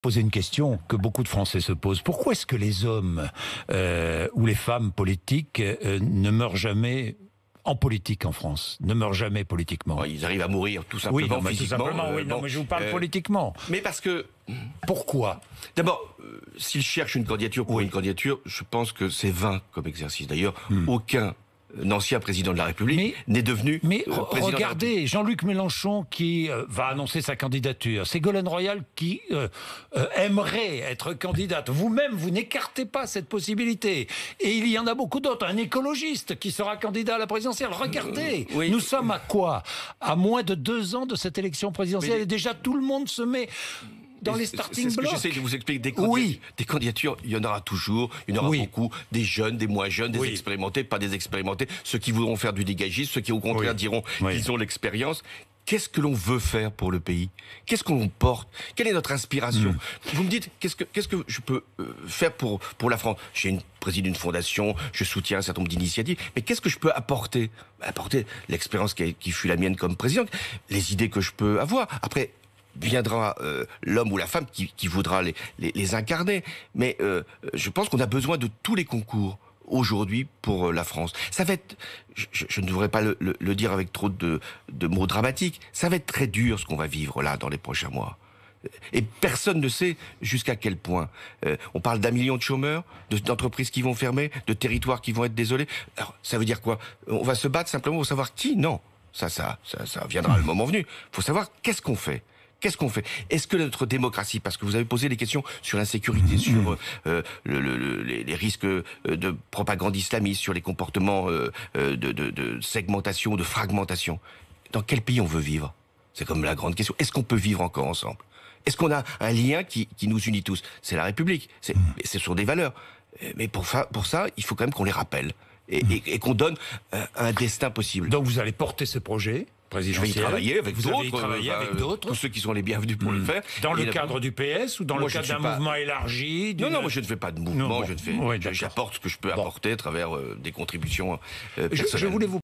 poser une question que beaucoup de Français se posent. Pourquoi est-ce que les hommes euh, ou les femmes politiques euh, ne meurent jamais en politique en France, ne meurent jamais politiquement. ils arrivent à mourir tout simplement. Oui, tout simplement, oui, mais je vous parle euh, politiquement. Mais parce que. Pourquoi D'abord, s'ils cherchent une candidature pour une candidature, je pense que c'est vain comme exercice. D'ailleurs, hmm. aucun l'ancien président de la République, n'est devenu. Mais euh, regardez, Jean-Luc Mélenchon qui euh, va annoncer sa candidature, C'est Ségolène Royal qui euh, aimerait être candidate. Vous-même, vous, n'écartez pas cette possibilité. Et il y en a beaucoup d'autres. Un écologiste qui sera candidat à la présidentielle. Regardez, nous sommes à quoi À moins de deux ans de cette élection présidentielle. Et déjà, tout le monde se met dans les starting blocks. J'essaie de vous expliquer des, oui. des candidatures, il y en aura toujours, il y en aura beaucoup, des jeunes, des moins jeunes, des expérimentés, pas des expérimentés, ceux qui voudront faire du dégagisme, ceux qui au contraire diront qu'ils ont l'expérience. Qu'est-ce que l'on veut faire pour le pays Qu'est-ce qu'on porte Quelle est notre inspiration hmm. Vous me dites, qu'est-ce que, que je peux euh, faire pour, pour la France J'ai une préside une fondation, je soutiens un certain nombre d'initiatives, mais qu'est-ce que je peux apporter Apporter l'expérience qui, qui fut la mienne comme président, les idées que je peux avoir. Après, viendra euh, l'homme ou la femme qui, voudra les, incarner. Mais euh, je pense qu'on a besoin de tous les concours aujourd'hui pour euh, la France. Ça va être, je, ne devrais pas le, dire avec trop de, mots dramatiques, ça va être très dur ce qu'on va vivre là dans les prochains mois. Et personne ne sait jusqu'à quel point. on parle d'un million de chômeurs, d'entreprises qui vont fermer, de territoires qui vont être désolés. Alors, ça veut dire quoi On va se battre simplement pour savoir qui Non. Ça, ça, ça, ça viendra le moment venu. Il faut savoir qu'est-ce qu'on fait. Qu'est-ce qu'on fait Est-ce que notre démocratie, parce que vous avez posé des questions sur l'insécurité, mm-hmm. sur euh, les, risques euh, de propagande islamiste, sur les comportements euh, de, segmentation, de fragmentation, dans quel pays on veut vivre C'est comme la grande question. Est-ce qu'on peut vivre encore ensemble Est-ce qu'on a un lien qui, nous unit tous C'est la République, c'est, mm-hmm. ce sont des valeurs. Mais pour, pour ça, il faut quand même qu'on les rappelle et, mm-hmm. qu'on donne un destin possible. Donc vous allez porter ce projet je vais y travailler avec euh, bah, d'autres. tous ceux qui sont les bienvenus pour le hmm. faire. Dans le cadre du PS ou dans le cadre d'un mouvement élargi Non, non, moi je ne fais pas de mouvement. je ne fais. J'apporte ce que je peux apporter à travers euh, des contributions euh, personnelles. je voulais vous